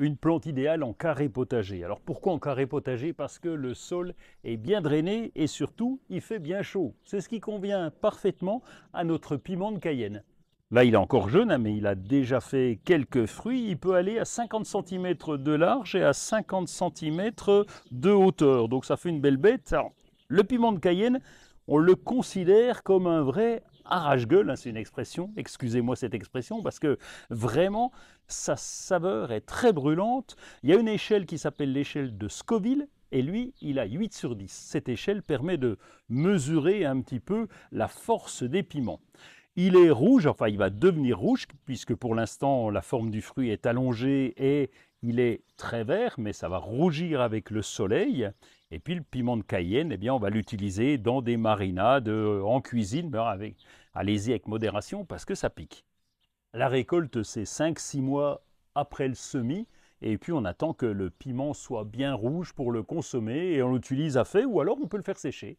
une plante idéale en carré potager. Alors pourquoi en carré potager Parce que le sol est bien drainé et surtout il fait bien chaud. C'est ce qui convient parfaitement à notre piment de Cayenne. Là, il est encore jeune, hein, mais il a déjà fait quelques fruits. Il peut aller à 50 cm de large et à 50 cm de hauteur. Donc ça fait une belle bête. le piment de Cayenne, on le considère comme un vrai arrache-gueule, hein, c'est une expression, excusez-moi cette expression, parce que vraiment, sa saveur est très brûlante. Il y a une échelle qui s'appelle l'échelle de Scoville, et lui, il a 8 sur 10. Cette échelle permet de mesurer un petit peu la force des piments. Il est rouge, enfin il va devenir rouge, puisque pour l'instant la forme du fruit est allongée et il est très vert, mais ça va rougir avec le soleil. Et puis le piment de Cayenne, eh bien, on va l'utiliser dans des marinades, euh, en cuisine, mais allez-y avec modération parce que ça pique. La récolte, c'est 5-6 mois après le semis. Et puis on attend que le piment soit bien rouge pour le consommer et on l'utilise à fait ou alors on peut le faire sécher.